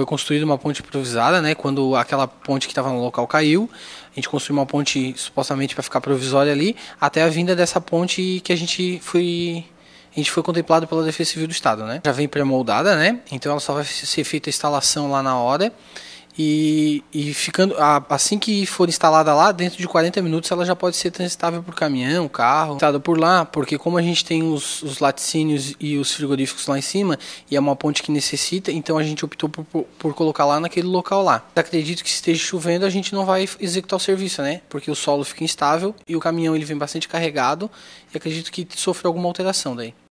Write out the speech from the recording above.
foi construída uma ponte improvisada, né? Quando aquela ponte que estava no local caiu, a gente construiu uma ponte supostamente para ficar provisória ali, até a vinda dessa ponte que a gente foi a gente foi contemplado pela Defesa Civil do Estado, né? Já vem pré-moldada, né? Então ela só vai ser feita a instalação lá na hora e, e ficando assim que for instalada lá, dentro de 40 minutos ela já pode ser transitável por caminhão, carro, transitada por lá, porque como a gente tem os, os laticínios e os frigoríficos lá em cima, e é uma ponte que necessita, então a gente optou por, por, por colocar lá naquele local lá. Acredito que se esteja chovendo, a gente não vai executar o serviço, né? Porque o solo fica instável e o caminhão ele vem bastante carregado, e acredito que sofreu alguma alteração daí.